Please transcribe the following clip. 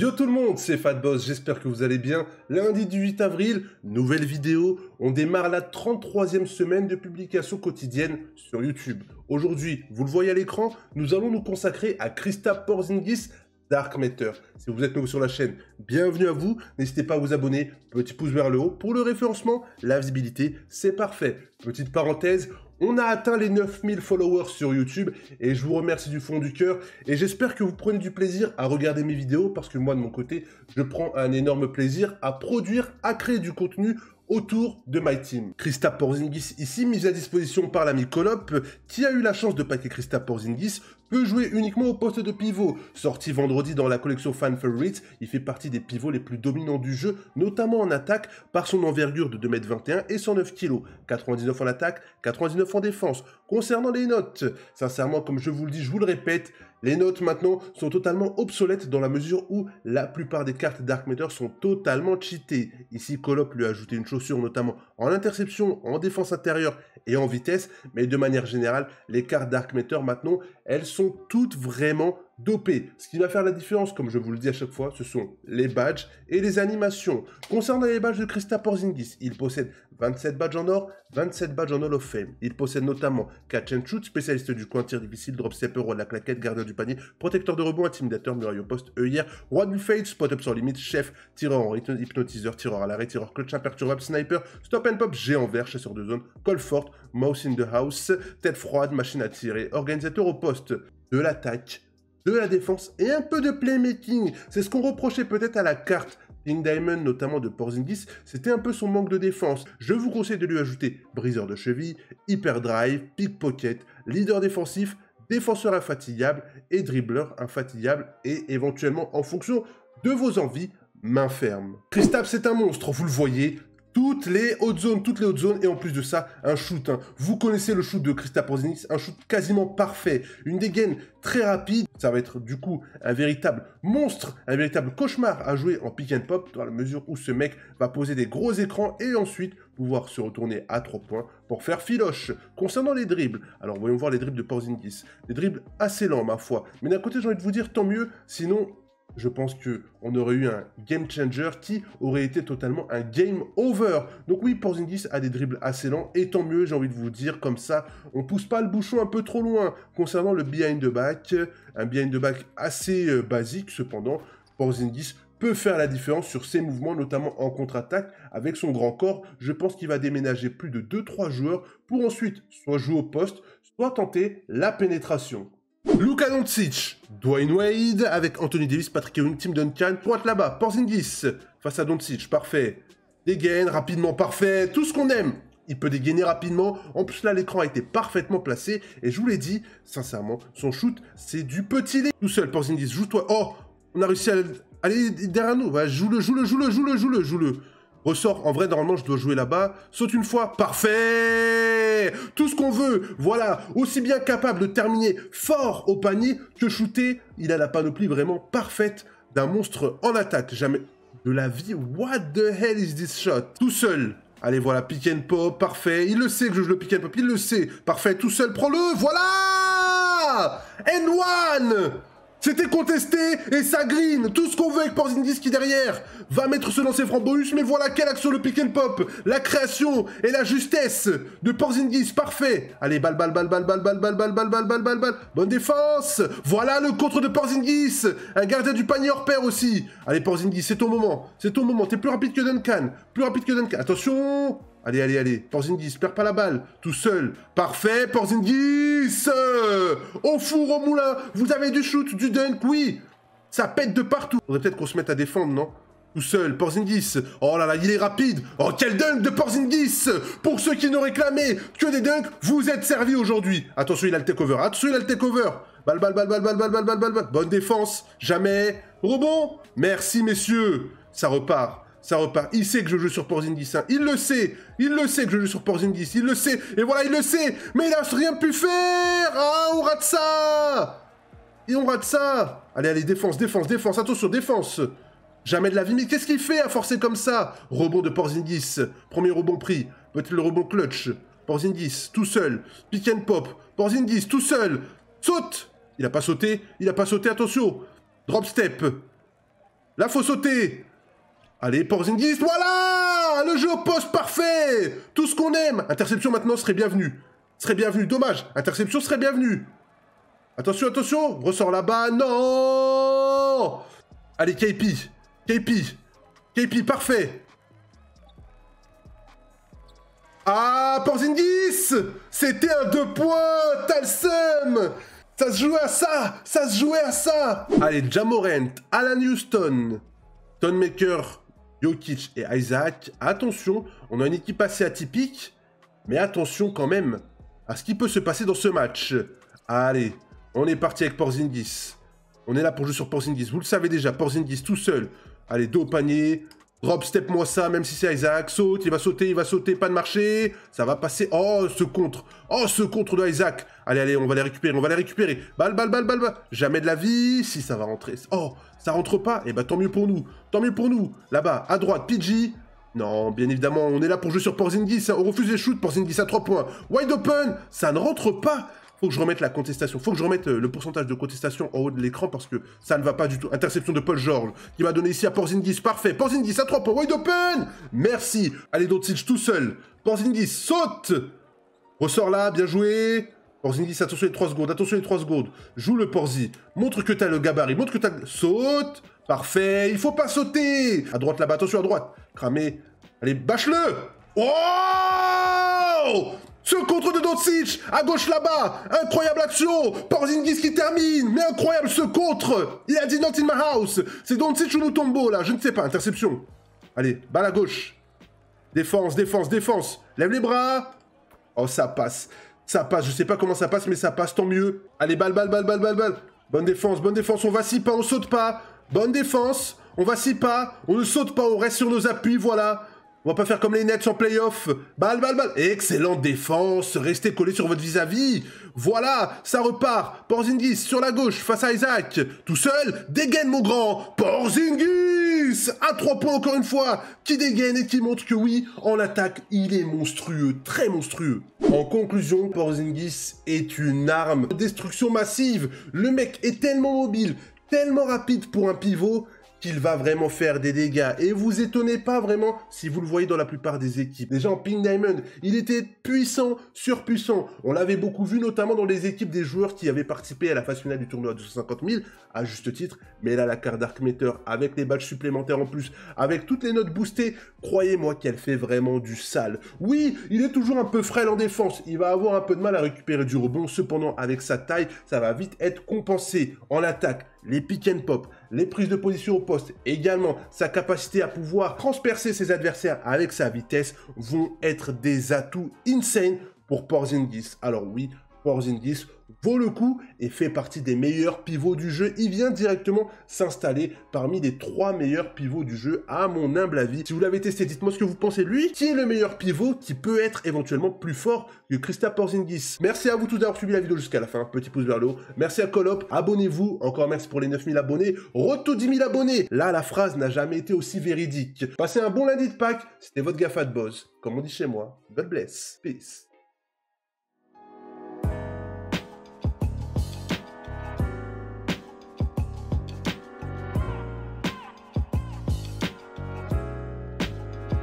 Yo tout le monde, c'est Fatboss, j'espère que vous allez bien. Lundi 18 avril, nouvelle vidéo. On démarre la 33e semaine de publication quotidienne sur YouTube. Aujourd'hui, vous le voyez à l'écran, nous allons nous consacrer à Krista Porzingis, Dark Matter. Si vous êtes nouveau sur la chaîne, bienvenue à vous. N'hésitez pas à vous abonner, petit pouce vers le haut pour le référencement, la visibilité, c'est parfait. Petite parenthèse, on a atteint les 9000 followers sur YouTube et je vous remercie du fond du cœur et j'espère que vous prenez du plaisir à regarder mes vidéos parce que moi de mon côté, je prends un énorme plaisir à produire, à créer du contenu autour de My Team. Christa Porzingis ici, mise à disposition par l'ami Colop, qui a eu la chance de paquer Christa Porzingis peut jouer uniquement au poste de pivot. Sorti vendredi dans la collection Fan Favorites, il fait partie des pivots les plus dominants du jeu, notamment en attaque par son envergure de 2m21 et 109 kg. 99 en attaque, 99 en défense. Concernant les notes, sincèrement, comme je vous le dis, je vous le répète, les notes maintenant sont totalement obsolètes dans la mesure où la plupart des cartes Dark Matter sont totalement cheatées. Ici, Colop lui a ajouté une chaussure notamment en interception, en défense intérieure et en vitesse, mais de manière générale, les cartes Dark Matter maintenant, elles sont toutes vraiment dopé. Ce qui va faire la différence, comme je vous le dis à chaque fois, ce sont les badges et les animations. Concernant les badges de Krista Porzingis, il possède 27 badges en or, 27 badges en Hall of Fame. Il possède notamment catch and shoot, spécialiste du coin tir difficile, drop stepper, roi de la claquette, gardien du panier, protecteur de rebond, intimidateur, muraille au poste, one roi du fade, spot up sans limite, chef, tireur en rythme, hypnotiseur, tireur à l'arrêt, tireur clutch imperturbable, sniper, stop and pop, géant vert, chasseur de zone, call fort, mouse in the house, tête froide, machine à tirer, organisateur au poste de l'attaque de la défense et un peu de playmaking. C'est ce qu'on reprochait peut-être à la carte King Diamond, notamment de Porzingis, c'était un peu son manque de défense. Je vous conseille de lui ajouter briseur de cheville, hyperdrive, pickpocket, leader défensif, défenseur infatigable et dribbleur infatigable et éventuellement en fonction de vos envies, main ferme. Kristaps c'est un monstre, vous le voyez, toutes les hautes zones, toutes les hautes zones, et en plus de ça, un shoot. Hein. Vous connaissez le shoot de Krista Porzingis, un shoot quasiment parfait, une dégaine très rapide. Ça va être du coup un véritable monstre, un véritable cauchemar à jouer en pick and pop, dans la mesure où ce mec va poser des gros écrans et ensuite pouvoir se retourner à trois points pour faire filoche. Concernant les dribbles, alors voyons voir les dribbles de Porzingis. Des dribbles assez lents, ma foi. Mais d'un côté, j'ai envie de vous dire, tant mieux, sinon je pense que on aurait eu un game changer qui aurait été totalement un game over. Donc oui, Porzingis a des dribbles assez lents et tant mieux, j'ai envie de vous dire comme ça, on pousse pas le bouchon un peu trop loin concernant le behind the back, un behind the back assez euh, basique cependant. Porzingis peut faire la différence sur ses mouvements, notamment en contre-attaque. Avec son grand corps, je pense qu'il va déménager plus de 2-3 joueurs pour ensuite soit jouer au poste, soit tenter la pénétration. Luka Doncic, Dwayne Wade avec Anthony Davis, Patrick Ewing, Tim Duncan, pointe là-bas, Porzingis face à Doncic, parfait. Dégaine rapidement, parfait, tout ce qu'on aime. Il peut dégainer rapidement. En plus, là, l'écran a été parfaitement placé. Et je vous l'ai dit, sincèrement, son shoot, c'est du petit lait. Tout seul, Porzingis, joue-toi. Oh, on a réussi à aller derrière nous. Joue-le, joue-le, joue-le, joue-le, joue-le, joue-le. Ressort, en vrai, normalement, je dois jouer là-bas. Saute une fois, parfait Tout ce qu'on veut, voilà, aussi bien capable de terminer fort au panier que shooter. Il a la panoplie vraiment parfaite d'un monstre en attaque. Jamais de la vie, what the hell is this shot Tout seul, Allez, voilà, pick and pop, parfait. Il le sait que je joue le pick and pop, il le sait. Parfait, tout seul, prends-le, voilà N1 c'était contesté et ça green. Tout ce qu'on veut avec Porzingis qui derrière va mettre ce lancer franc Mais voilà quel action le pick and pop. La création et la justesse de Porzingis. Parfait. Allez, balle, balle, balle, balle, balle, balle, balle, balle, balle, balle, balle, balle, balle. Bonne défense. Voilà le contre de Porzingis. Un gardien du panier hors pair aussi. Allez, Porzingis, c'est ton moment. C'est ton moment. T'es plus rapide que Duncan. Plus rapide que Duncan. Attention. Allez, allez, allez. Porzingis, perds pas la balle. Tout seul. Parfait, Porzingis euh, Au four, au moulin Vous avez du shoot, du dunk, oui Ça pète de partout. Faudrait peut-être qu'on se mette à défendre, non Tout seul, Porzingis. Oh là là, il est rapide. Oh, quel dunk de Porzingis Pour ceux qui n'ont réclamé que des dunks, vous êtes servis aujourd'hui. Attention, il a le takeover. Attention, il a le takeover. bal, balle, balle, balle, balle, balle, balle, balle, Bonne défense. Jamais. Rebond. Merci, messieurs. Ça repart ça repart. Il sait que je joue sur Porzingis. Hein. Il le sait. Il le sait que je joue sur Porzingis. Il le sait. Et voilà, il le sait. Mais il n'a rien pu faire. Ah, hein, on rate ça. Et on rate ça. Allez, allez, défense, défense, défense. Attention, défense. Jamais de la vie. Mais qu'est-ce qu'il fait à forcer comme ça Rebond de Porzingis. Premier rebond pris. Peut-être le rebond clutch. Porzingis, tout seul. Pick and pop. Porzingis, tout seul. Saute Il a pas sauté. Il a pas sauté, attention. Drop step. Là, faut sauter. Allez, Porzingis, voilà Le jeu au poste parfait Tout ce qu'on aime Interception maintenant serait bienvenue. Serait bienvenue, dommage. Interception serait bienvenue. Attention, attention Ressort là-bas, non Allez, KP KP KP, parfait Ah, Porzingis C'était un deux points Talsum Ça se jouait à ça Ça se jouait à ça Allez, Jamorent, Alan Houston, Tonmaker, Jokic et Isaac. Attention, on a une équipe assez atypique, mais attention quand même à ce qui peut se passer dans ce match. Allez, on est parti avec Porzingis. On est là pour jouer sur Porzingis. Vous le savez déjà, Porzingis tout seul. Allez, dos au panier. Drop step moi ça, même si c'est Isaac. Saute, il va sauter, il va sauter, pas de marché. Ça va passer. Oh, ce contre. Oh, ce contre de Isaac. Allez, allez, on va les récupérer, on va les récupérer. bal bal balle, bal balle. Jamais de la vie. Si, ça va rentrer. Oh, ça rentre pas. Eh ben, tant mieux pour nous. Tant mieux pour nous. Là-bas, à droite, PG. Non, bien évidemment, on est là pour jouer sur Porzingis. On hein. refuse les shoots. Porzingis à 3 points. Wide open. Ça ne rentre pas faut que je remette la contestation, faut que je remette euh, le pourcentage de contestation en haut de l'écran parce que ça ne va pas du tout. Interception de Paul George qui m'a donné ici à Porzingis, parfait. Porzingis à 3 points, wide open Merci Allez, Dotsich tout seul. Porzingis saute Ressort là, bien joué Porzingis, attention les 3 secondes, attention les 3 secondes. Joue le Porzi, montre que t'as le gabarit, montre que t'as... Saute Parfait, il faut pas sauter À droite là-bas, attention à droite. Cramé. Allez, bâche-le Oh ce contre de Doncic à gauche là-bas, incroyable action. Porzingis qui termine, mais incroyable ce contre. Il a dit not in my house. C'est Doncic ou Mutombo là, je ne sais pas, interception. Allez, balle à gauche. Défense, défense, défense. Lève les bras. Oh, ça passe. Ça passe, je sais pas comment ça passe, mais ça passe, tant mieux. Allez, balle, balle, balle, balle, balle, balle. Bonne défense, bonne défense, on vacille pas, on saute pas. Bonne défense, on vacille pas, on ne saute pas, on reste sur nos appuis, voilà. On va pas faire comme les Nets en playoff. Balle, balle, balle. Excellente défense. Restez collé sur votre vis-à-vis. Voilà, ça repart. Porzingis sur la gauche face à Isaac. Tout seul, dégaine mon grand. Porzingis À trois points encore une fois. Qui dégaine et qui montre que oui, en attaque, il est monstrueux. Très monstrueux. En conclusion, Porzingis est une arme. de Destruction massive. Le mec est tellement mobile, tellement rapide pour un pivot qu'il va vraiment faire des dégâts. Et vous étonnez pas vraiment si vous le voyez dans la plupart des équipes. Déjà en Pink Diamond, il était puissant, surpuissant. On l'avait beaucoup vu notamment dans les équipes des joueurs qui avaient participé à la phase finale du tournoi de 250 000, à juste titre. Mais là, la carte Dark Matter, avec les badges supplémentaires en plus, avec toutes les notes boostées, croyez-moi qu'elle fait vraiment du sale. Oui, il est toujours un peu frêle en défense. Il va avoir un peu de mal à récupérer du rebond. Cependant, avec sa taille, ça va vite être compensé en attaque les pick and pop, les prises de position au poste, également sa capacité à pouvoir transpercer ses adversaires avec sa vitesse vont être des atouts insane pour Porzingis. Alors oui, Porzingis vaut le coup et fait partie des meilleurs pivots du jeu. Il vient directement s'installer parmi les trois meilleurs pivots du jeu, à mon humble avis. Si vous l'avez testé, dites-moi ce que vous pensez de lui. Qui est le meilleur pivot qui peut être éventuellement plus fort que Krista Porzingis Merci à vous tous d'avoir suivi la vidéo jusqu'à la fin. Petit pouce vers le haut. Merci à Colop. Abonnez-vous. Encore merci pour les 9000 abonnés. Retour 10 000 abonnés. Là, la phrase n'a jamais été aussi véridique. Passez un bon lundi de Pâques. C'était votre gaffe de Boz. Comme on dit chez moi. God bless. Peace.